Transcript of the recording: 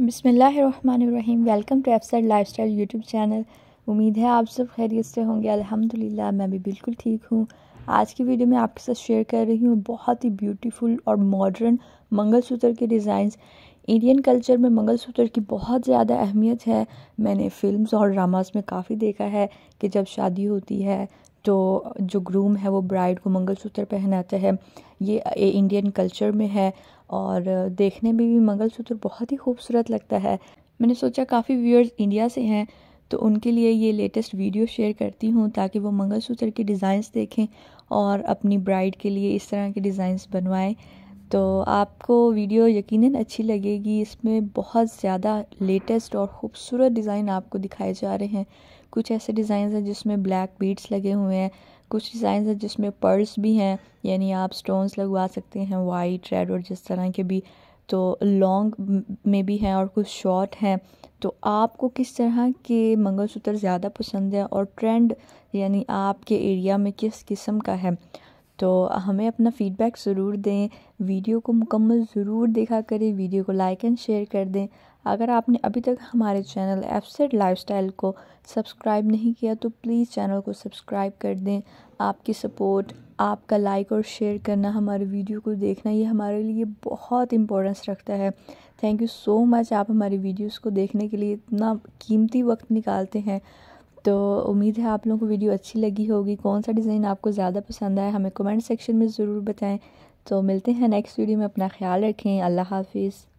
बिसमीम welcome to एफसाइड lifestyle YouTube channel उम्मीद है आप सब खैरियत से होंगे अल्हम्दुलिल्लाह मैं भी बिल्कुल ठीक हूँ आज की वीडियो में आपके साथ शेयर कर रही हूँ बहुत ही ब्यूटीफुल और मॉडर्न मंगलसूत्र के डिज़ाइंस इंडियन कल्चर में मंगलसूत्र की बहुत ज़्यादा अहमियत है मैंने फ़िल्म्स और ड्रामास में काफ़ी देखा है कि जब शादी होती है तो जो ग्रूम है वो ब्राइड को मंगलसूत्र पहनाता है ये इंडियन कल्चर में है और देखने में भी मंगलसूत्र बहुत ही खूबसूरत लगता है मैंने सोचा काफ़ी व्यूअर्स इंडिया से हैं तो उनके लिए ये लेटेस्ट वीडियो शेयर करती हूँ ताकि वो मंगलसूत्र के डिज़ाइंस देखें और अपनी ब्राइड के लिए इस तरह के डिज़ाइंस बनवाएं तो आपको वीडियो यकीनन अच्छी लगेगी इसमें बहुत ज़्यादा लेटेस्ट और ख़ूबसूरत डिज़ाइन आपको दिखाए जा रहे हैं कुछ ऐसे डिज़ाइन हैं जिसमें ब्लैक बीड्स लगे हुए हैं कुछ डिज़ाइन हैं जिसमें पर्ल्स भी हैं यानी आप स्टोन्स लगवा सकते हैं वाइट रेड और जिस तरह के भी तो लॉन्ग में भी हैं और कुछ शॉर्ट हैं तो आपको किस तरह के मंगलसूत्र ज़्यादा पसंद है और ट्रेंड यानी आपके एरिया में किस किस्म का है तो हमें अपना फ़ीडबैक ज़रूर दें वीडियो को मुकम्मल ज़रूर देखा करें वीडियो को लाइक एंड शेयर कर दें अगर आपने अभी तक हमारे चैनल एफसेट लाइफस्टाइल को सब्सक्राइब नहीं किया तो प्लीज़ चैनल को सब्सक्राइब कर दें आपकी सपोर्ट आपका लाइक और शेयर करना हमारे वीडियो को देखना ये हमारे लिए बहुत इंपॉर्टेंस रखता है थैंक यू सो मच आप हमारी वीडियोज़ को देखने के लिए इतना कीमती वक्त निकालते हैं तो उम्मीद है आप लोगों को वीडियो अच्छी लगी होगी कौन सा डिज़ाइन आपको ज़्यादा पसंद आया हमें कमेंट सेक्शन में ज़रूर बताएं तो मिलते हैं नेक्स्ट वीडियो में अपना ख्याल रखें अल्लाह हाफिज़